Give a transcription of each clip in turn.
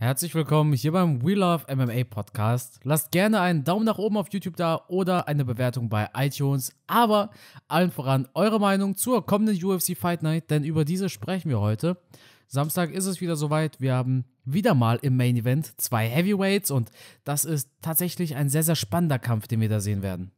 Herzlich willkommen hier beim We Love MMA Podcast. Lasst gerne einen Daumen nach oben auf YouTube da oder eine Bewertung bei iTunes. Aber allen voran eure Meinung zur kommenden UFC Fight Night, denn über diese sprechen wir heute. Samstag ist es wieder soweit. Wir haben wieder mal im Main Event zwei Heavyweights und das ist tatsächlich ein sehr, sehr spannender Kampf, den wir da sehen werden.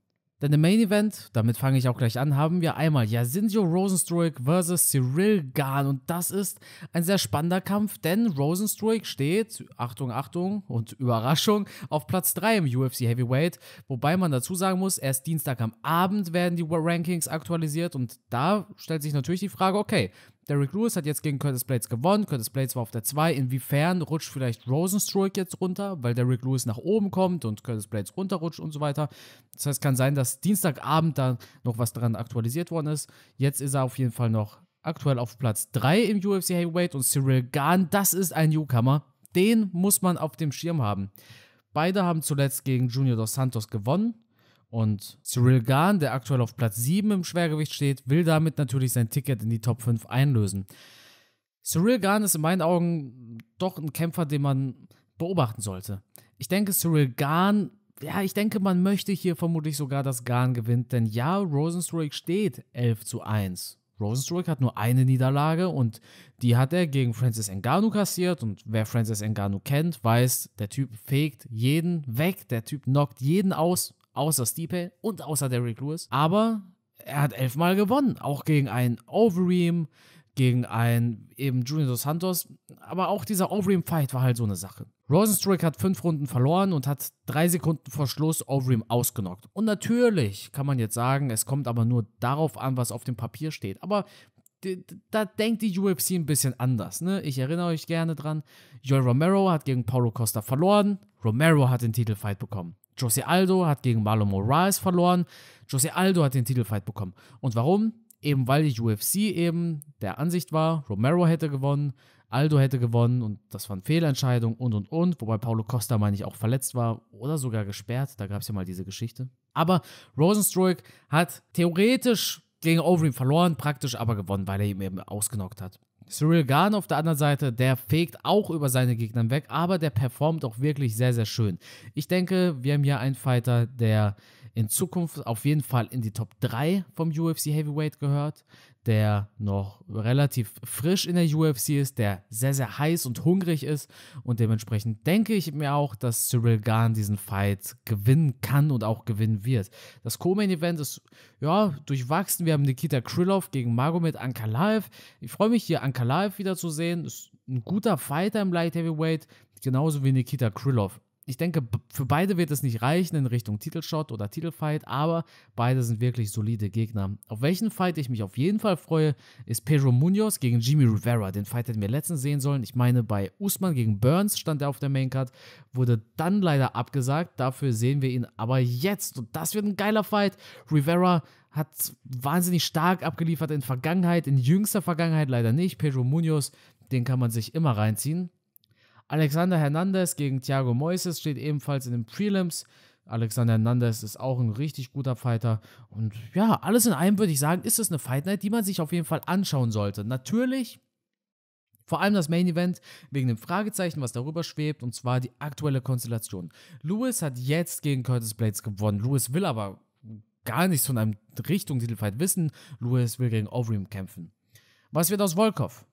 Denn im Main Event, damit fange ich auch gleich an, haben wir einmal Jasinjo Rosenstroik vs. Cyril Gahn. Und das ist ein sehr spannender Kampf, denn Rosenstroik steht, Achtung, Achtung und Überraschung, auf Platz 3 im UFC Heavyweight. Wobei man dazu sagen muss, erst Dienstag am Abend werden die Rankings aktualisiert. Und da stellt sich natürlich die Frage, okay, Derrick Lewis hat jetzt gegen Curtis Blades gewonnen. Curtis Blades war auf der 2. Inwiefern rutscht vielleicht Rosenstruik jetzt runter, weil Derrick Lewis nach oben kommt und Curtis Blades runterrutscht und so weiter. Das heißt, kann sein, dass Dienstagabend da noch was dran aktualisiert worden ist. Jetzt ist er auf jeden Fall noch aktuell auf Platz 3 im UFC Heavyweight und Cyril Gahn, das ist ein Newcomer. Den muss man auf dem Schirm haben. Beide haben zuletzt gegen Junior Dos Santos gewonnen. Und Cyril Gahn, der aktuell auf Platz 7 im Schwergewicht steht, will damit natürlich sein Ticket in die Top 5 einlösen. Cyril Gahn ist in meinen Augen doch ein Kämpfer, den man beobachten sollte. Ich denke, Cyril Gahn, ja, ich denke, man möchte hier vermutlich sogar, dass Gahn gewinnt, denn ja, Rosenstruik steht 11 zu 1. Rosenstruik hat nur eine Niederlage und die hat er gegen Francis Ngannou kassiert und wer Francis Ngannou kennt, weiß, der Typ fegt jeden weg, der Typ knockt jeden aus, außer Stipe und außer Derrick Lewis. Aber er hat elfmal gewonnen, auch gegen einen Overeem, gegen einen eben Junior Dos Santos. Aber auch dieser Overeem-Fight war halt so eine Sache. Rosenstruck hat fünf Runden verloren und hat drei Sekunden vor Schluss Overeem ausgenockt. Und natürlich kann man jetzt sagen, es kommt aber nur darauf an, was auf dem Papier steht. Aber da denkt die UFC ein bisschen anders. Ne? Ich erinnere euch gerne dran. Joel Romero hat gegen Paulo Costa verloren. Romero hat den Titelfight bekommen. Jose Aldo hat gegen Marlon Moraes verloren. Jose Aldo hat den Titelfight bekommen. Und warum? Eben weil die UFC eben der Ansicht war, Romero hätte gewonnen, Aldo hätte gewonnen und das waren Fehlentscheidungen und und und. Wobei Paulo Costa, meine ich, auch verletzt war oder sogar gesperrt. Da gab es ja mal diese Geschichte. Aber Rosenstroik hat theoretisch gegen Overeem verloren praktisch, aber gewonnen, weil er ihn eben ausgenockt hat. Cyril Garn auf der anderen Seite, der fegt auch über seine Gegner weg, aber der performt auch wirklich sehr, sehr schön. Ich denke, wir haben hier einen Fighter, der in Zukunft auf jeden Fall in die Top 3 vom UFC Heavyweight gehört, der noch relativ frisch in der UFC ist, der sehr, sehr heiß und hungrig ist. Und dementsprechend denke ich mir auch, dass Cyril Gahn diesen Fight gewinnen kann und auch gewinnen wird. Das Co-Main-Event ist, ja, durchwachsen. Wir haben Nikita Krylov gegen Magomed Ankalaev. Ich freue mich hier, Ankalaev wiederzusehen. Ist ein guter Fighter im Light Heavyweight, genauso wie Nikita Krylov ich denke, für beide wird es nicht reichen in Richtung Titelshot oder Titelfight, aber beide sind wirklich solide Gegner. Auf welchen Fight ich mich auf jeden Fall freue, ist Pedro Munoz gegen Jimmy Rivera. Den Fight hätten wir letztens sehen sollen. Ich meine, bei Usman gegen Burns stand er auf der Maincard, wurde dann leider abgesagt. Dafür sehen wir ihn aber jetzt. Und das wird ein geiler Fight. Rivera hat wahnsinnig stark abgeliefert in Vergangenheit, in jüngster Vergangenheit leider nicht. Pedro Munoz, den kann man sich immer reinziehen. Alexander Hernandez gegen Thiago Moises steht ebenfalls in den Prelims. Alexander Hernandez ist auch ein richtig guter Fighter. Und ja, alles in allem würde ich sagen, ist es eine Fight Night, die man sich auf jeden Fall anschauen sollte. Natürlich vor allem das Main Event wegen dem Fragezeichen, was darüber schwebt, und zwar die aktuelle Konstellation. Lewis hat jetzt gegen Curtis Blades gewonnen. Lewis will aber gar nichts von einem Richtung Titelfight wissen. Lewis will gegen Overeem kämpfen. Was wird aus Volkov?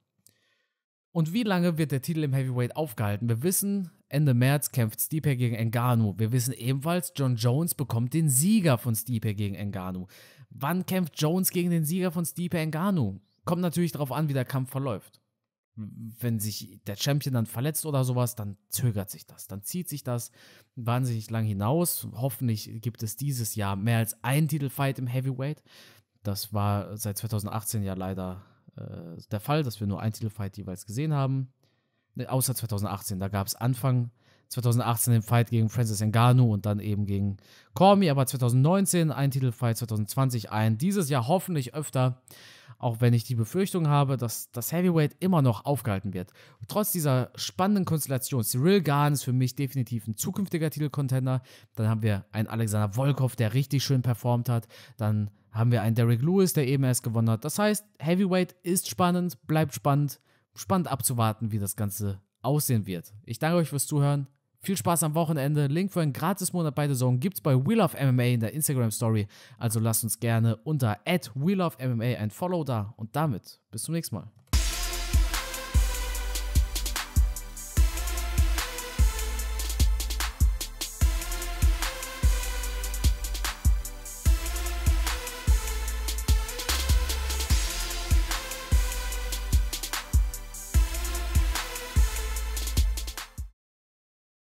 Und wie lange wird der Titel im Heavyweight aufgehalten? Wir wissen, Ende März kämpft Stipe gegen Engano. Wir wissen ebenfalls, John Jones bekommt den Sieger von Stipe gegen Engano. Wann kämpft Jones gegen den Sieger von Stipe Engano? Kommt natürlich darauf an, wie der Kampf verläuft. Wenn sich der Champion dann verletzt oder sowas, dann zögert sich das. Dann zieht sich das wahnsinnig lang hinaus. Hoffentlich gibt es dieses Jahr mehr als einen Titelfight im Heavyweight. Das war seit 2018 ja leider äh, der Fall, dass wir nur ein Titelfight jeweils gesehen haben. Ne, außer 2018. Da gab es Anfang 2018 den Fight gegen Francis Ngannou und dann eben gegen Cormi, Aber 2019 ein Titelfight, 2020 ein. Dieses Jahr hoffentlich öfter auch wenn ich die Befürchtung habe, dass das Heavyweight immer noch aufgehalten wird. Trotz dieser spannenden Konstellation, Cyril Garn ist für mich definitiv ein zukünftiger Titelcontender. Dann haben wir einen Alexander Volkov, der richtig schön performt hat. Dann haben wir einen Derek Lewis, der eben erst gewonnen hat. Das heißt, Heavyweight ist spannend, bleibt spannend, spannend abzuwarten, wie das Ganze aussehen wird. Ich danke euch fürs Zuhören. Viel Spaß am Wochenende. Link für einen Gratis-Monat bei The Zone es bei Wheel of MMA in der Instagram-Story. Also lasst uns gerne unter Wheel of MMA ein Follow da und damit bis zum nächsten Mal.